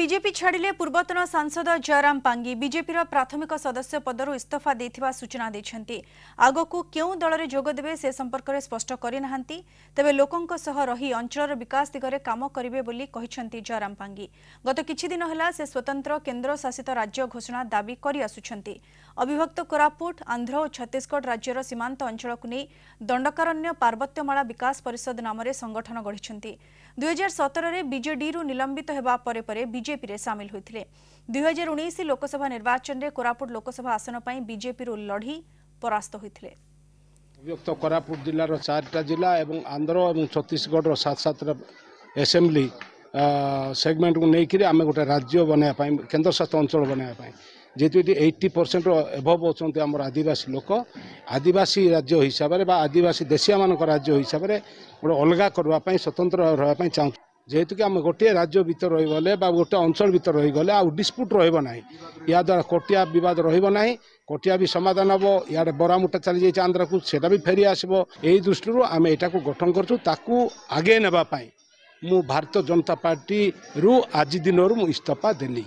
BJP ছাড়িলে পূর্বতন সাংসদ জয়রাম পাঙ্গি বিজেপির প্রাথমিক সদস্য পদর ইস্তফা দিয়ে সূচনা দিয়েছেন আগক কেউ দলরে যোগ দেবে সে সম্পর্ক স্পষ্ট করে না তবে লোক রহি অঞ্চলর বিকাশ দিগরে কাম করবে বলে জয়রাম পাঙ্গি গত কিছুদিন হল সে স্বতন্ত্র কেন্দ্রশাসিত রাজ্য ঘোষণা দাবি করে আসুচার অবিভক্ত কোরাপুট আন্ধ্র ও ছত্তিশগড় রাজ্যর সীমান্ত অঞ্চলক নিয়ে দণ্ডকারণ্য পার্বত্যমালা বিকাশ পরিষদ নামে সংগঠন গড়ি দুই হাজার সতেরে বিজেডি নিলম্বিত হওয়া পরে পরে ବିଜେପିରେ ସାମିଲ ହୋଇଥିଲେ ଦୁଇହଜାର ଉଣେଇଶ ଲୋକସଭା ନିର୍ବାଚନରେ କୋରାପୁଟ ଲୋକସଭା ଆସନ ପାଇଁ ବିଜେପିରୁ ଲଢ଼ି ପରାସ୍ତ ହୋଇଥିଲେ ଅଭିଯୁକ୍ତ କୋରାପୁଟ ଜିଲ୍ଲାର ଚାରିଟା ଜିଲ୍ଲା ଏବଂ ଆନ୍ଧ୍ର ଏବଂ ଛତିଶଗଡ଼ର ସାତ ସାତଟା ଏସେମ୍ବ୍ଲି ସେଗମେଣ୍ଟକୁ ନେଇକରି ଆମେ ଗୋଟେ ରାଜ୍ୟ ବନାଇବା ପାଇଁ କେନ୍ଦ୍ରଶାସିତ ଅଞ୍ଚଳ ବନାଇବା ପାଇଁ ଯେହେତୁ ଏଠି ଏଇଟି ପରସେଣ୍ଟ ଏଭଭ୍ ଅଛନ୍ତି ଆମର ଆଦିବାସୀ ଲୋକ ଆଦିବାସୀ ରାଜ୍ୟ ହିସାବରେ ବା ଆଦିବାସୀ ଦେଶୀୟମାନଙ୍କ ରାଜ୍ୟ ହିସାବରେ ଗୋଟେ ଅଲଗା କରିବା ପାଇଁ ସ୍ୱତନ୍ତ୍ର ରହିବା ପାଇଁ ଚାହୁଁଛୁ ଯେହେତୁକି ଆମେ ଗୋଟିଏ ରାଜ୍ୟ ଭିତରେ ରହିଗଲେ ବା ଗୋଟେ ଅଞ୍ଚଳ ଭିତରେ ରହିଗଲେ ଆଉ ଡିସ୍ପ୍ୟୁଟ୍ ରହିବ ନାହିଁ ଏହାଦ୍ୱାରା କୋଟିଆ ବିବାଦ ରହିବ ନାହିଁ କୋଟିଆ ବି ସମାଧାନ ହେବ ଇଆଡ଼େ ବରାମୁଟା ଚାଲିଯାଇଛି ଆନ୍ଧ୍ରାକୁ ସେଇଟା ବି ଫେରି ଆସିବ ଏହି ଦୃଷ୍ଟିରୁ ଆମେ ଏଇଟାକୁ ଗଠନ କରୁଛୁ ତାକୁ ଆଗେଇ ନେବା ପାଇଁ ମୁଁ ଭାରତୀୟ ଜନତା ପାର୍ଟିରୁ ଆଜି ଦିନରୁ ମୁଁ ଇସ୍ତଫା ଦେଲି